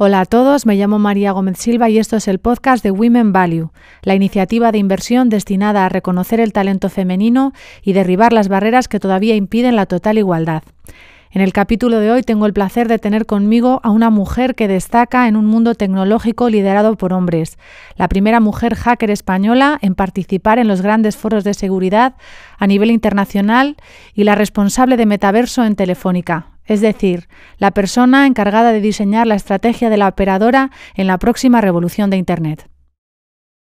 Hola a todos, me llamo María Gómez Silva y esto es el podcast de Women Value, la iniciativa de inversión destinada a reconocer el talento femenino y derribar las barreras que todavía impiden la total igualdad. En el capítulo de hoy tengo el placer de tener conmigo a una mujer que destaca en un mundo tecnológico liderado por hombres, la primera mujer hacker española en participar en los grandes foros de seguridad a nivel internacional y la responsable de Metaverso en Telefónica, es decir, la persona encargada de diseñar la estrategia de la operadora en la próxima revolución de Internet.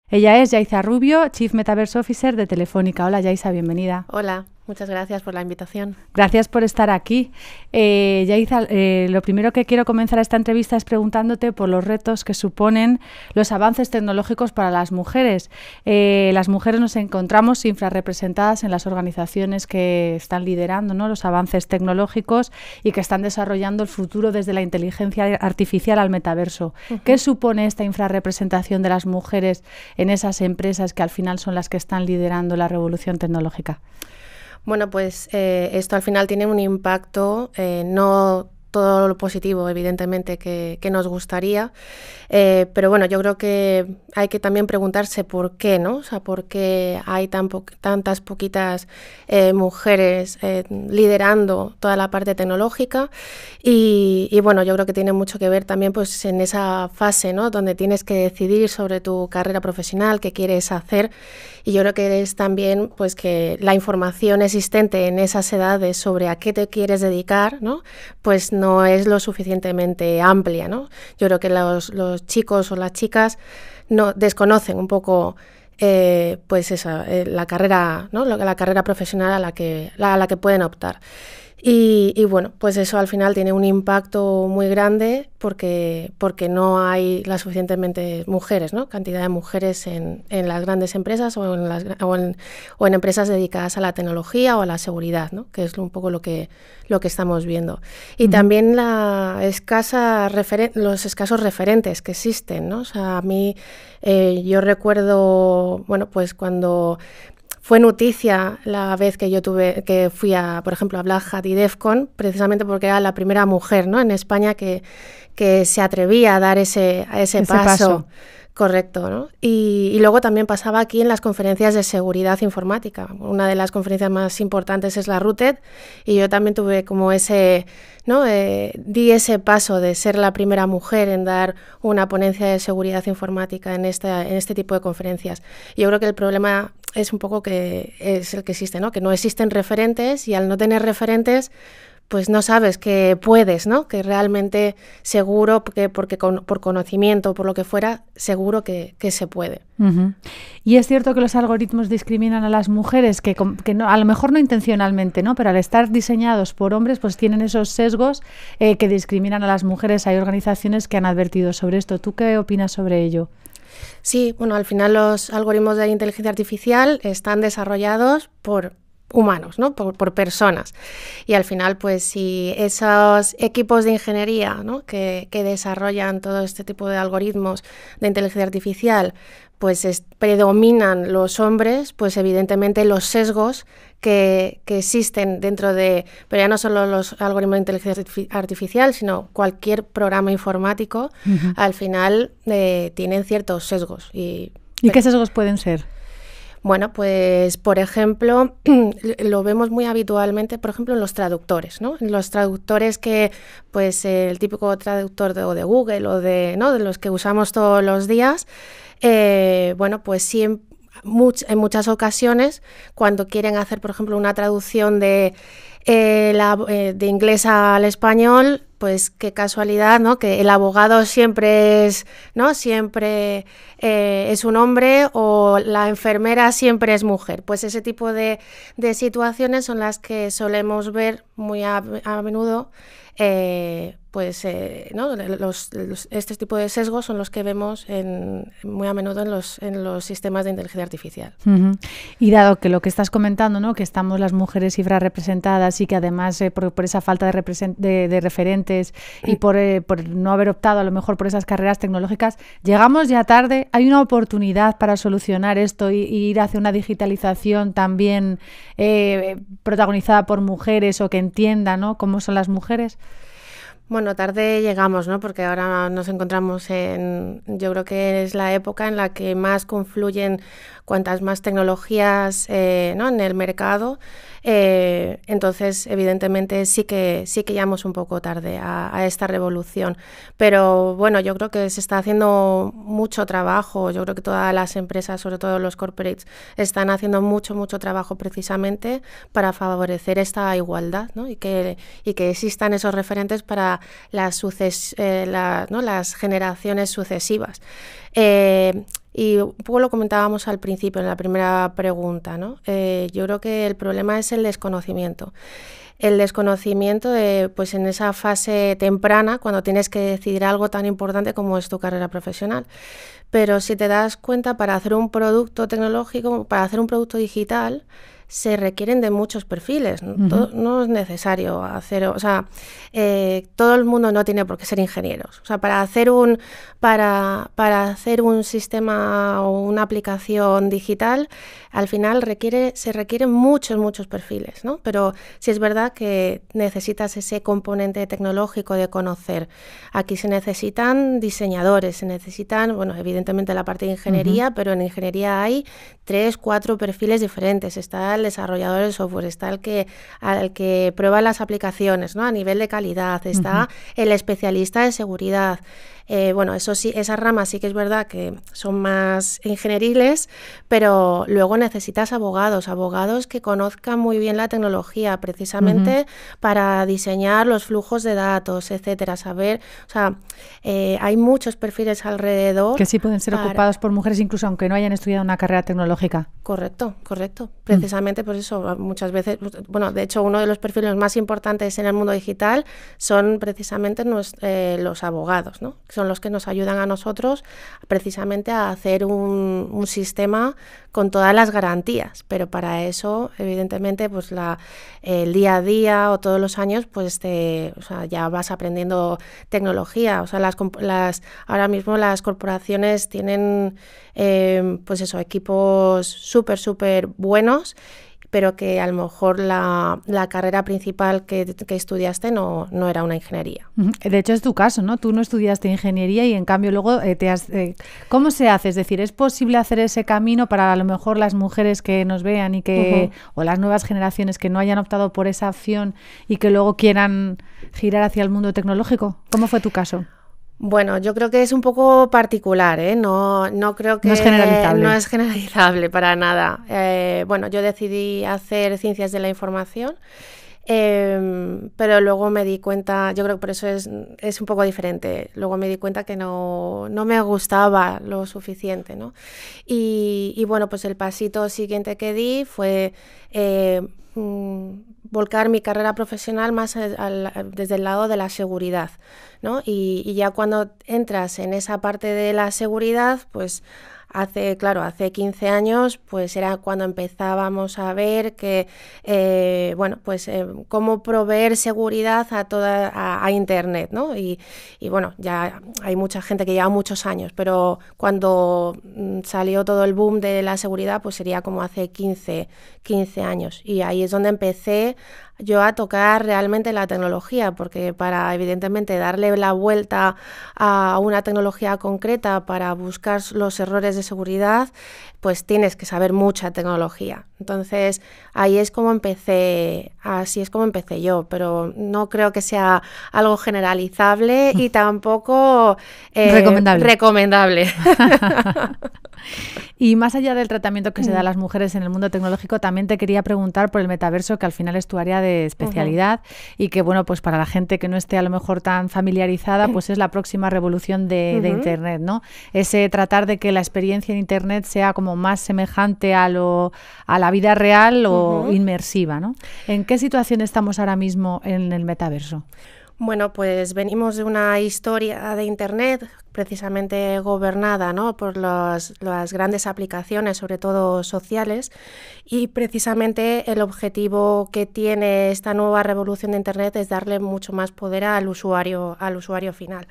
Ella es Yaiza Rubio, Chief Metaverse Officer de Telefónica. Hola Yaisa, bienvenida. Hola. Muchas gracias por la invitación. Gracias por estar aquí. Eh, Yaiza, eh, lo primero que quiero comenzar esta entrevista es preguntándote por los retos que suponen los avances tecnológicos para las mujeres. Eh, las mujeres nos encontramos infrarrepresentadas en las organizaciones que están liderando los avances tecnológicos y que están desarrollando el futuro desde la inteligencia artificial al metaverso. ¿Qué supone esta infrarrepresentación de las mujeres en esas empresas que al final son las que están liderando la revolución tecnológica? Bueno, pues eh, esto al final tiene un impacto eh, no todo lo positivo, evidentemente, que, nos gustaría. Eh, pero bueno, yo creo que hay que también preguntarse por qué, ¿no? O sea, por qué hay tantas poquitas mujeres liderando toda la parte tecnológica. Y, y, bueno, yo creo que tiene mucho que ver también pues, en esa fase, ¿no? Donde tienes que decidir sobre tu carrera profesional, qué quieres hacer. Y yo creo que es también pues que la información existente en esas edades sobre a qué te quieres dedicar, ¿no? Pues no es lo suficientemente amplia, ¿no? Yo creo que los, chicos o las chicas no desconocen un poco eh, pues esa, eh, la carrera, ¿no? la carrera profesional a la que, la, a la que pueden optar. Y, bueno, pues eso al final tiene un impacto muy grande porque, porque no hay la suficientemente mujeres, ¿no? Cantidad de mujeres en, las grandes empresas o en, las, o, en, empresas dedicadas a la tecnología o a la seguridad, ¿no? Que es un poco lo que, lo que estamos viendo. Y también la escasa los escasos referentes que existen, ¿no? O sea, a mí eh, yo recuerdo, bueno, pues cuando fue noticia la vez que yo tuve, que fui a, por ejemplo, a Black Hat y Defcon, precisamente porque era la primera mujer ¿no? en España que, que se atrevía a dar ese, ese, paso. Correcto, Y, luego también pasaba aquí en las conferencias de seguridad informática. Una de las conferencias más importantes es la RUTED y yo también tuve como ese, ¿no? Eh, di ese paso de ser la primera mujer en dar una ponencia de seguridad informática en, esta, en este tipo de conferencias. Yo creo que el problema es un poco que es el que existe, ¿no? Que no existen referentes y al no tener referentes, pues no sabes que puedes, ¿no? Que realmente seguro, que porque por conocimiento, o por lo que fuera, seguro que, que se puede. Y es cierto que los algoritmos discriminan a las mujeres, que, que no, a lo mejor no intencionalmente, ¿no? Pero al estar diseñados por hombres, pues tienen esos sesgos eh, que discriminan a las mujeres. Hay organizaciones que han advertido sobre esto. ¿Tú qué opinas sobre ello? Sí, bueno, al final los algoritmos de inteligencia artificial están desarrollados por humanos, ¿no? Por, personas. Y al final, pues si esos equipos de ingeniería que, desarrollan todo este tipo de algoritmos de inteligencia artificial, pues predominan los hombres, pues evidentemente los sesgos que, existen dentro de, pero ya no solo los algoritmos de inteligencia artificial, sino cualquier programa informático, al final eh, tienen ciertos sesgos. ¿Y, qué sesgos pueden ser? Bueno, pues por ejemplo, lo vemos muy habitualmente, por ejemplo, en los traductores, ¿no? En los traductores que, pues eh, el típico traductor de, Google o de, los que usamos todos los días, eh, bueno, pues sí, en muchas ocasiones, cuando quieren hacer, por ejemplo, una traducción de eh, inglés al español, pues qué casualidad, ¿no? Que el abogado siempre es, ¿no? Siempre eh, es un hombre o la enfermera siempre es mujer. Pues ese tipo de, de situaciones son las que solemos ver muy a, menudo eh, pues eh, ¿no? Los, este tipo de sesgos son los que vemos en, muy a menudo en los, en los sistemas de inteligencia artificial. Y dado que lo que estás comentando, ¿no? que estamos las mujeres representadas y que además eh, por, esa falta de, referentes y eh, por, no haber optado a lo mejor por esas carreras tecnológicas, llegamos ya tarde, hay una oportunidad para solucionar esto y, ir hacia una digitalización también protagonizada por mujeres o que entienda cómo son las mujeres. Bueno, tarde llegamos, ¿no? Porque ahora nos encontramos en, yo creo que es la época en la que más confluyen cuantas más tecnologías eh, en el mercado, eh, entonces evidentemente sí que, sí que llegamos un poco tarde a, esta revolución. Pero bueno, yo creo que se está haciendo mucho trabajo, yo creo que todas las empresas, sobre todo los corporates, están haciendo mucho, mucho trabajo precisamente para favorecer esta igualdad y, que, que existan esos referentes para las, suces eh, las generaciones sucesivas. Y un poco lo comentábamos al principio, en la primera pregunta, ¿no? Eh, yo creo que el problema es el desconocimiento. El desconocimiento de, pues en esa fase temprana, cuando tienes que decidir algo tan importante como es tu carrera profesional. Pero si te das cuenta, para hacer un producto tecnológico, para hacer un producto digital, se requieren de muchos perfiles. ¿no? es necesario hacer, o sea, eh, todo el mundo no tiene por qué ser ingenieros. O sea, para hacer un, para, para hacer un sistema o una aplicación digital, al final requiere, se requieren muchos, muchos perfiles, ¿no? Pero si es verdad que necesitas ese componente tecnológico de conocer. Aquí se necesitan diseñadores, se necesitan, bueno, evidentemente la parte de ingeniería, pero en ingeniería hay tres, cuatro perfiles diferentes. Está el el desarrollador del software, está el que, al que prueba las aplicaciones ¿no? a nivel de calidad, está el especialista de seguridad, eh, bueno, eso sí, esas ramas sí que es verdad que son más ingenieriles, pero luego necesitas abogados, abogados que conozcan muy bien la tecnología, precisamente para diseñar los flujos de datos, etcétera. Saber, o sea, eh, hay muchos perfiles alrededor. Que sí pueden ser ocupados por mujeres, incluso aunque no hayan estudiado una carrera tecnológica. Correcto, correcto. Mm. Precisamente por eso ah, muchas veces, bueno, de hecho, uno de los perfiles más importantes en el mundo digital son precisamente eh, los abogados, ¿no? son los que nos ayudan a nosotros precisamente a hacer un, sistema con todas las garantías. Pero para eso, evidentemente, pues la, el día a día o todos los años, pues te, o sea, ya vas aprendiendo tecnología. O sea, las, las ahora mismo las corporaciones tienen, eh, pues eso, equipos súper, súper buenos pero que a lo mejor la, carrera principal que, estudiaste no, era una ingeniería. De hecho, es tu caso, ¿no? Tú no estudiaste ingeniería y en cambio luego eh, te has... Eh, ¿Cómo se hace? Es decir, ¿es posible hacer ese camino para a lo mejor las mujeres que nos vean y que... o las nuevas generaciones que no hayan optado por esa opción y que luego quieran girar hacia el mundo tecnológico? ¿Cómo fue tu caso? Bueno, yo creo que es un poco particular, ¿eh? No, no creo que... No es generalizable. No es generalizable para nada. Eh, bueno, yo decidí hacer ciencias de la información, em, pero luego me di cuenta, yo creo que por eso es, es un poco diferente, luego me di cuenta que no, me gustaba lo suficiente, ¿no? Y, bueno, pues el pasito siguiente que di fue... Eh, mm, volcar mi carrera profesional más desde el lado de la seguridad. ¿no? Y, y ya cuando entras en esa parte de la seguridad, pues Hace, claro, hace 15 años, pues era cuando empezábamos a ver que, eh, bueno, pues eh, cómo proveer seguridad a toda a, Internet, ¿no? Y, bueno, ya hay mucha gente que lleva muchos años, pero cuando mm, salió todo el boom de la seguridad, pues sería como hace 15, 15 años. Y ahí es donde empecé yo a tocar realmente la tecnología, porque para evidentemente darle la vuelta a una tecnología concreta para buscar los errores de seguridad, pues tienes que saber mucha tecnología. Entonces, ahí es como empecé, así es como empecé yo, pero no creo que sea algo generalizable y tampoco eh, recomendable. y más allá del tratamiento que se da a mm. las mujeres en el mundo tecnológico, también te quería preguntar por el metaverso, que al final es tu de especialidad y que, bueno, pues para la gente que no esté a lo mejor tan familiarizada, pues es la próxima revolución de, Internet, ¿no? Ese tratar de que la experiencia en Internet sea como más semejante a, lo, a la vida real o inmersiva, ¿no? ¿En qué situación estamos ahora mismo en el metaverso? Bueno, pues venimos de una historia de Internet precisamente gobernada ¿no? por las grandes aplicaciones, sobre todo sociales, y precisamente el objetivo que tiene esta nueva revolución de Internet es darle mucho más poder al usuario, al usuario final.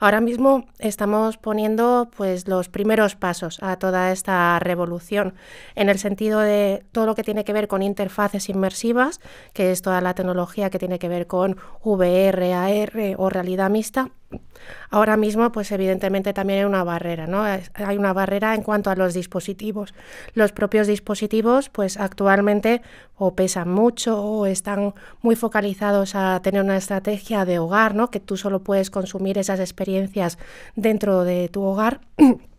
Ahora mismo estamos poniendo pues, los primeros pasos a toda esta revolución, en el sentido de todo lo que tiene que ver con interfaces inmersivas, que es toda la tecnología que tiene que ver con VR, AR o realidad mixta Ahora mismo, pues evidentemente también hay una barrera, ¿no? Hay una barrera en cuanto a los dispositivos. Los propios dispositivos, pues actualmente o pesan mucho o están muy focalizados a tener una estrategia de hogar, ¿no? Que tú solo puedes consumir esas experiencias dentro de tu hogar.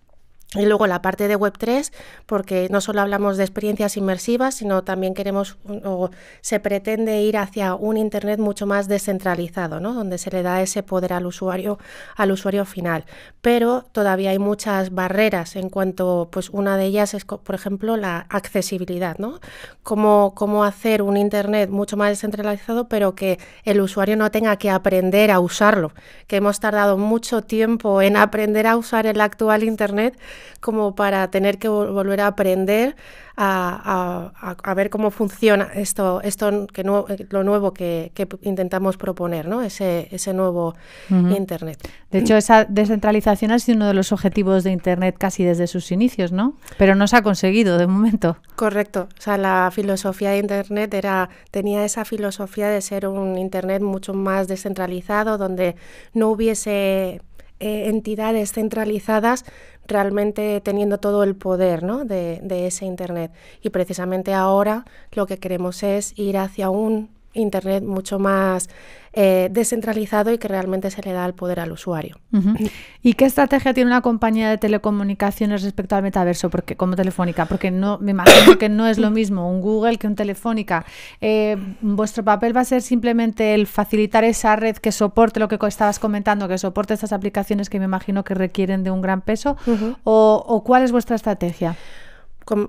Y luego la parte de Web3, porque no solo hablamos de experiencias inmersivas, sino también queremos mm, o se pretende ir hacia un Internet mucho más descentralizado, ¿no? donde se le da ese poder al usuario, al usuario final. Pero todavía hay muchas barreras en cuanto, pues una de ellas es, por ejemplo, la accesibilidad, ¿no? Cómo, cómo hacer un Internet mucho más descentralizado, pero que el usuario no tenga que aprender a usarlo, que hemos tardado mucho tiempo en aprender a usar el actual Internet como para tener que volver a aprender a, ver cómo funciona esto, esto que lo nuevo que, intentamos proponer, ¿no? ese, ese nuevo Internet. De hecho, esa descentralización ha sido uno de los objetivos de Internet casi desde sus inicios, ¿no? Pero no se ha conseguido de momento. Correcto. O sea, la filosofía de Internet era, tenía esa filosofía de ser un Internet mucho más descentralizado, donde no hubiese eh, entidades centralizadas realmente teniendo todo el poder ¿no? de, de ese Internet. Y precisamente ahora lo que queremos es ir hacia un Internet mucho más eh, descentralizado y que realmente se le da el poder al usuario. ¿Y qué estrategia tiene una compañía de telecomunicaciones respecto al metaverso? Porque, como Telefónica, porque no me imagino que no es lo mismo un Google que un Telefónica. Eh, vuestro papel va a ser simplemente el facilitar esa red que soporte lo que estabas comentando, que soporte estas aplicaciones que me imagino que requieren de un gran peso, o, o cuál es vuestra estrategia?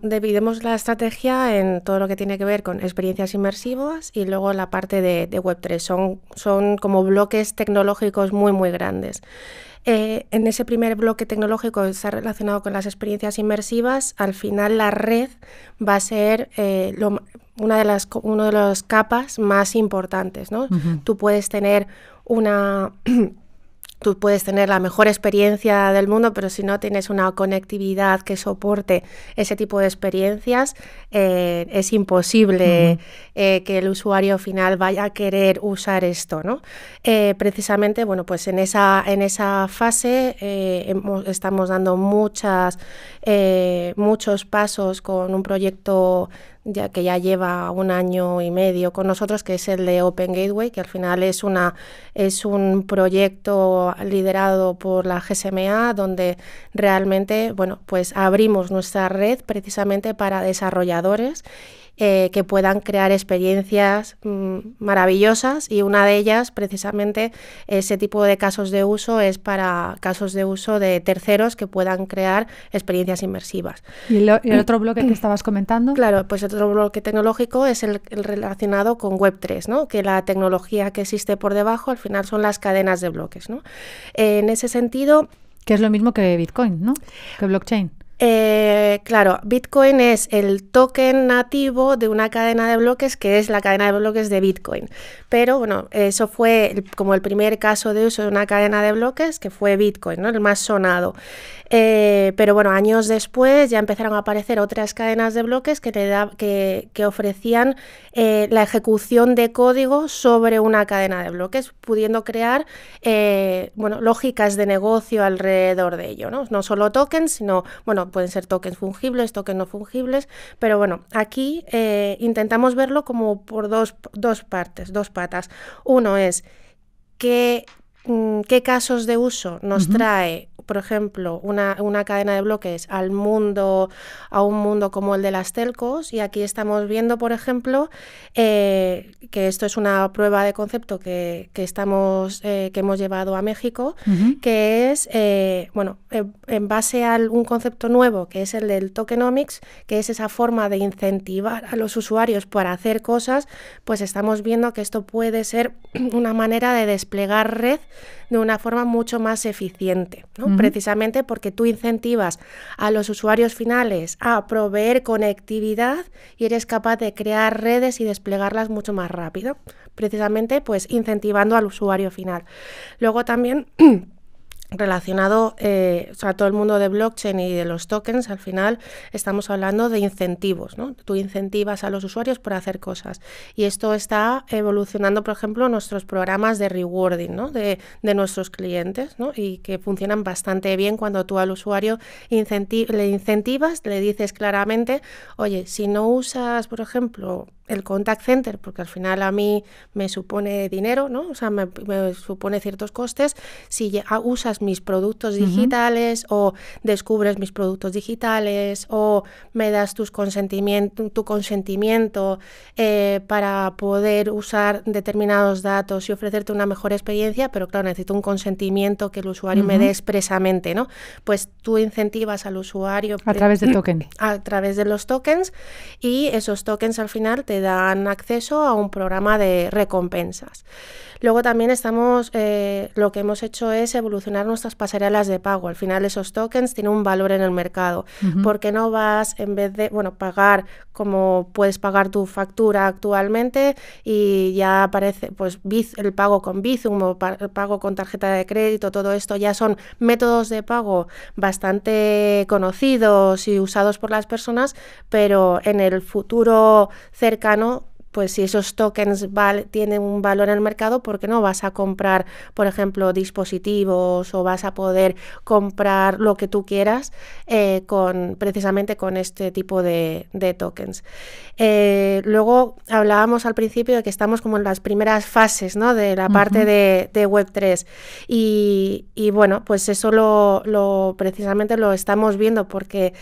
dividimos la estrategia en todo lo que tiene que ver con experiencias inmersivas y luego la parte de, Web3. Son, son como bloques tecnológicos muy, muy grandes. Eh, en ese primer bloque tecnológico está relacionado con las experiencias inmersivas. Al final la red va a ser eh, una de las uno de las capas más importantes. ¿no? Tú puedes tener una... Tú puedes tener la mejor experiencia del mundo, pero si no tienes una conectividad que soporte ese tipo de experiencias, eh, es imposible eh, que el usuario final vaya a querer usar esto, ¿no? Eh, precisamente, bueno, pues en esa, en esa fase estamos dando muchas eh, muchos pasos con un proyecto ya que ya lleva un año y medio con nosotros, que es el de Open Gateway, que al final es, una, es un proyecto liderado por la GSMA, donde realmente bueno, pues abrimos nuestra red precisamente para desarrolladores eh, que puedan crear experiencias mm, maravillosas y una de ellas, precisamente, ese tipo de casos de uso es para casos de uso de terceros que puedan crear experiencias inmersivas. ¿Y el, mm. otro bloque que estabas comentando? Claro, pues el otro bloque tecnológico es el, relacionado con Web3, ¿no? que la tecnología que existe por debajo al final son las cadenas de bloques. en ese sentido, que es lo mismo que Bitcoin, ¿no? Que blockchain. Eh, claro, Bitcoin es el token nativo de una cadena de bloques que es la cadena de bloques de Bitcoin. Pero bueno, eso fue como el primer caso de uso de una cadena de bloques que fue Bitcoin, ¿no? el más sonado. Eh, pero bueno, años después ya empezaron a aparecer otras cadenas de bloques que, te da, que, ofrecían eh, la ejecución de código sobre una cadena de bloques, pudiendo crear bueno, lógicas de negocio alrededor de ello. No, no solo tokens, sino bueno, pueden ser tokens fungibles, tokens no fungibles, pero bueno, aquí eh, intentamos verlo como por dos, dos partes, dos patas. Uno es qué, mm, qué casos de uso nos trae por ejemplo, una, una cadena de bloques al mundo, a un mundo como el de las telcos. Y aquí estamos viendo, por ejemplo, eh, que esto es una prueba de concepto que, que estamos, eh, que hemos llevado a México, que es, eh, bueno, en, base a un concepto nuevo, que es el del tokenomics, que es esa forma de incentivar a los usuarios para hacer cosas, pues estamos viendo que esto puede ser una manera de desplegar red de una forma mucho más eficiente. ¿no? precisamente porque tú incentivas a los usuarios finales a proveer conectividad y eres capaz de crear redes y desplegarlas mucho más rápido, precisamente pues incentivando al usuario final. Luego también relacionado, eh, a todo el mundo de blockchain y de los tokens, al final estamos hablando de incentivos, ¿no? Tú incentivas a los usuarios por hacer cosas. Y esto está evolucionando, por ejemplo, nuestros programas de rewarding, ¿no? De, de nuestros clientes, ¿no? Y que funcionan bastante bien cuando tú al usuario le incentivas, le dices claramente, oye, si no usas, por ejemplo, el contact center, porque al final a mí me supone dinero, ¿no? O sea, me, supone ciertos costes. Si usas mis productos digitales o descubres mis productos digitales o me das tus consentimiento, tu consentimiento eh, para poder usar determinados datos y ofrecerte una mejor experiencia, pero claro, necesito un consentimiento que el usuario me dé expresamente, ¿no? Pues tú incentivas al usuario. A través de token. A través de los tokens y esos tokens al final te dan acceso a un programa de recompensas. Luego también estamos, eh, lo que hemos hecho es evolucionar nuestras pasarelas de pago. Al final esos tokens tienen un valor en el mercado, porque no vas en vez de, bueno, pagar como puedes pagar tu factura actualmente y ya aparece, pues el pago con Bizum o el pago con tarjeta de crédito, todo esto ya son métodos de pago bastante conocidos y usados por las personas, pero en el futuro cerca pues si esos tokens tienen un valor en el mercado, ¿por qué no vas a comprar, por ejemplo, dispositivos o vas a poder comprar lo que tú quieras eh, con, precisamente con este tipo de, tokens? Eh, luego hablábamos al principio de que estamos como en las primeras fases ¿no? de la parte de, Web3 y, bueno, pues eso lo, precisamente lo estamos viendo porque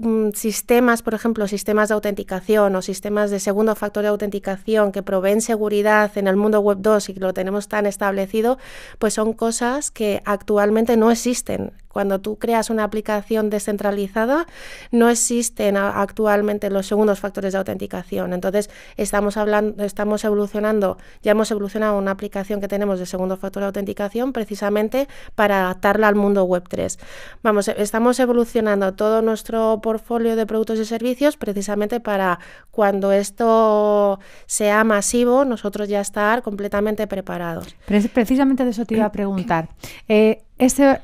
Mm, sistemas, por ejemplo, sistemas de autenticación o sistemas de segundo factor de autenticación que proveen seguridad en el mundo web 2 y que lo tenemos tan establecido, pues son cosas que actualmente no existen cuando tú creas una aplicación descentralizada, no existen actualmente los segundos factores de autenticación. Entonces, estamos hablando, estamos evolucionando, ya hemos evolucionado una aplicación que tenemos de segundo factor de autenticación precisamente para adaptarla al mundo web 3. Vamos, e, estamos evolucionando todo nuestro portfolio de productos y servicios precisamente para cuando esto sea masivo, nosotros ya estar completamente preparados. Precisamente de eso te iba a preguntar. Eh, este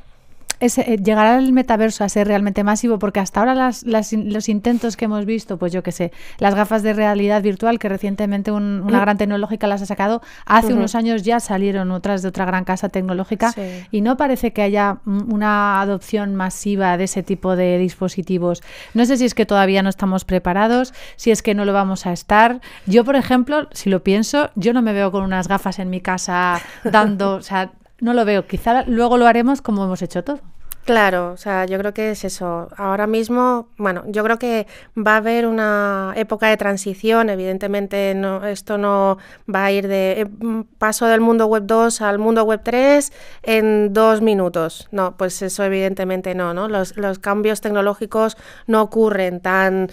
eh, ¿Llegará el metaverso a ser realmente masivo, porque hasta ahora los intentos que hemos visto, pues yo qué sé, las gafas de realidad virtual, que recientemente una mm. gran tecnológica las ha sacado, hace unos años ya salieron otras de otra gran casa tecnológica y no parece que haya una adopción masiva de ese tipo de dispositivos. No sé si es que todavía no estamos preparados, si es que no lo vamos a estar. Yo, por ejemplo, si lo pienso, yo no me veo con unas gafas en mi casa dando, o sea, no lo veo. Quizá luego lo haremos como hemos hecho todo. Claro, o sea, yo creo que es eso. Ahora mismo, bueno, yo creo que va a haber una época de transición. Evidentemente, no, esto no va a ir de eh, paso del mundo web 2 al mundo web 3 en dos minutos. No, pues eso evidentemente no, ¿no? Los, los cambios tecnológicos no ocurren tan,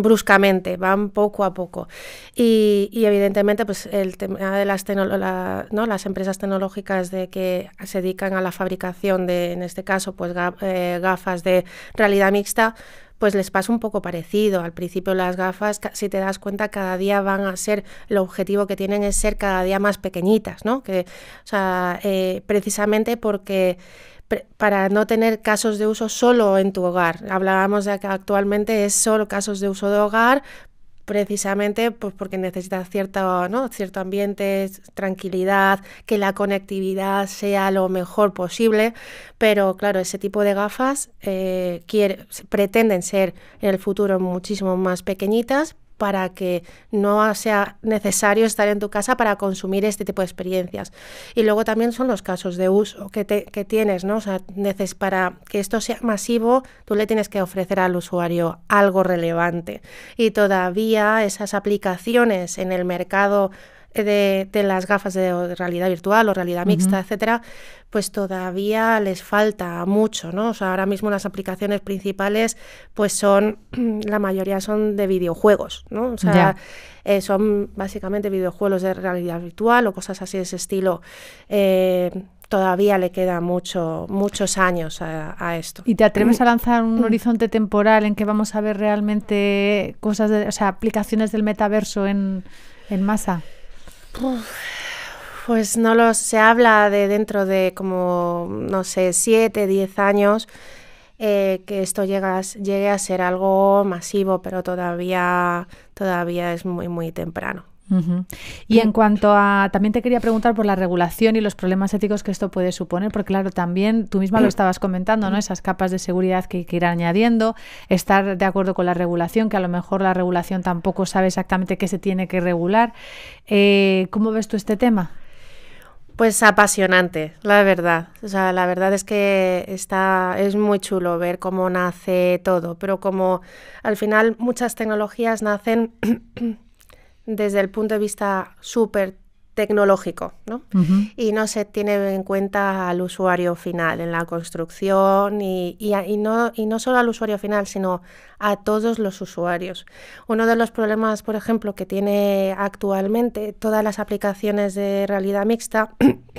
bruscamente, van poco a poco. Y, evidentemente, pues el tema de las, ¿no? las empresas tecnológicas de que se dedican a la fabricación de, en este caso, pues eh, gafas de realidad mixta, pues les pasa un poco parecido. Al principio las gafas, si te das cuenta, cada día van a ser, el objetivo que tienen es ser cada día más pequeñitas, ¿no? Que, o sea, eh, precisamente porque para no tener casos de uso solo en tu hogar. Hablábamos de que actualmente es solo casos de uso de hogar precisamente pues, porque necesitas cierto, cierto ambiente, tranquilidad, que la conectividad sea lo mejor posible, pero claro, ese tipo de gafas eh, pretenden ser en el futuro muchísimo más pequeñitas, para que no sea necesario estar en tu casa para consumir este tipo de experiencias. Y luego también son los casos de uso que, que tienes, ¿no? O sea, para que esto sea masivo, tú le tienes que ofrecer al usuario algo relevante. Y todavía esas aplicaciones en el mercado de, las gafas de realidad virtual o realidad mixta, etcétera, pues todavía les falta mucho, ¿no? O sea, ahora mismo las aplicaciones principales, pues son, la mayoría son de videojuegos, ¿no? O sea, eh, son básicamente videojuegos de realidad virtual o cosas así de ese estilo. Eh, todavía le queda mucho, muchos años a, esto. ¿Y te atreves a lanzar un mm. horizonte temporal en que vamos a ver realmente cosas, de, o sea, aplicaciones del metaverso en, en masa? pues no lo se habla de dentro de como, no sé, siete, diez años, eh, que esto llegue a ser algo masivo, pero todavía, todavía es muy, muy temprano. Y en cuanto a, también te quería preguntar por la regulación y los problemas éticos que esto puede suponer, porque claro, también tú misma lo estabas comentando, ¿no? Esas capas de seguridad que hay que ir añadiendo, estar de acuerdo con la regulación, que a lo mejor la regulación tampoco sabe exactamente qué se tiene que regular. Eh, ¿Cómo ves tú este tema? Pues apasionante, la verdad. O sea, la verdad es que está, es muy chulo ver cómo nace todo, pero como al final muchas tecnologías nacen desde el punto de vista súper tecnológico, ¿no? Y no se tiene en cuenta al usuario final en la construcción y, no, solo al usuario final, sino a todos los usuarios. Uno de los problemas, por ejemplo, que tiene actualmente todas las aplicaciones de realidad mixta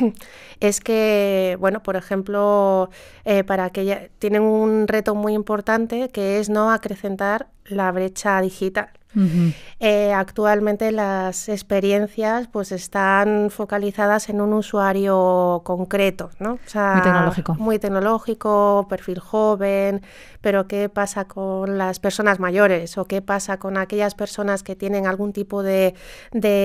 es que, bueno, por ejemplo, eh, para que tienen un reto muy importante que es no acrecentar la brecha digital. Eh, actualmente las experiencias pues están focalizadas en un usuario concreto, ¿no? muy tecnológico. perfil joven, pero ¿qué pasa con las personas mayores o qué pasa con aquellas personas que tienen algún tipo de,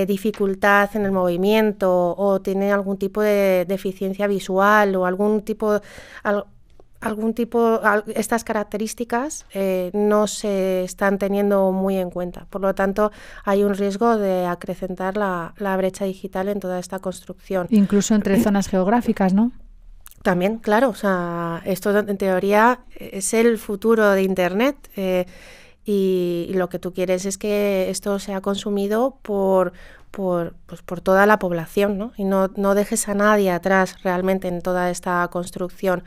dificultad en el movimiento o tienen algún tipo de deficiencia visual o algún tipo... Al, algún tipo, estas características eh, no se están teniendo muy en cuenta. Por lo tanto, hay un riesgo de acrecentar la, brecha digital en toda esta construcción. Incluso entre zonas geográficas, ¿no? También, claro. O sea, esto en teoría es el futuro de Internet. Eh, y, lo que tú quieres es que esto sea consumido por por, pues, por toda la población, ¿no? Y no, no, dejes a nadie atrás realmente en toda esta construcción.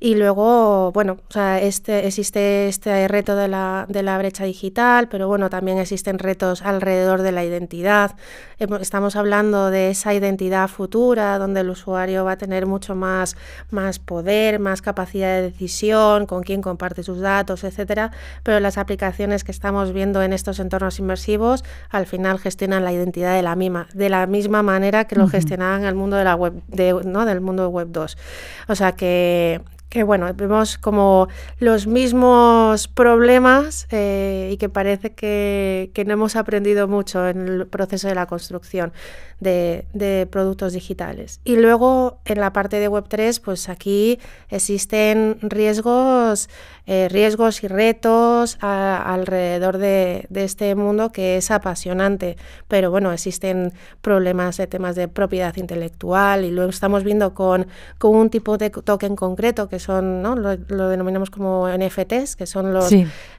Y luego, bueno, o sea, este, existe este reto de la, de la, brecha digital, pero bueno, también existen retos alrededor de la identidad. Estamos hablando de esa identidad futura, donde el usuario va a tener mucho más, más poder, más capacidad de decisión, con quién comparte sus datos, etcétera. Pero las aplicaciones que estamos viendo en estos entornos inmersivos al final gestionan la identidad de la, misma, de la misma manera que lo gestionaban en gestionaban el mundo de la web, de, del mundo web 2. O sea que que bueno, vemos como los mismos problemas eh, y que parece que, no hemos aprendido mucho en el proceso de la construcción de, productos digitales. Y luego en la parte de Web3, pues aquí existen riesgos, eh, riesgos y retos alrededor de, este mundo que es apasionante, pero bueno, existen problemas de temas de propiedad intelectual y lo estamos viendo con, con un tipo de token concreto que son, lo, denominamos como NFTs, que son los...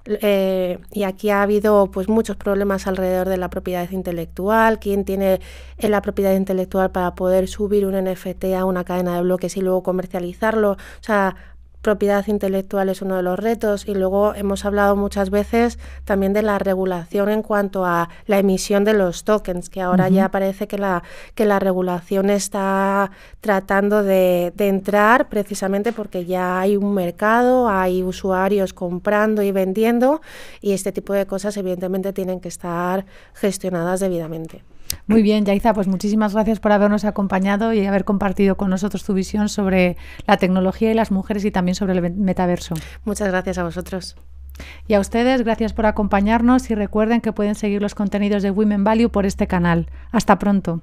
Eh, y aquí ha habido pues muchos problemas alrededor de la propiedad intelectual, quién tiene eh, la propiedad intelectual para poder subir un NFT a una cadena de bloques y luego comercializarlo. O sea, propiedad intelectual es uno de los retos y luego hemos hablado muchas veces también de la regulación en cuanto a la emisión de los tokens, que ahora ya parece que la, que la regulación está tratando de entrar precisamente porque ya hay un mercado, hay usuarios comprando y vendiendo y este tipo de cosas evidentemente tienen que estar gestionadas debidamente. Muy bien, Yaiza, pues muchísimas gracias por habernos acompañado y haber compartido con nosotros tu visión sobre la tecnología y las mujeres y también sobre el metaverso. Muchas gracias a vosotros. Y a ustedes, gracias por acompañarnos y recuerden que pueden seguir los contenidos de Women Value por este canal. Hasta pronto.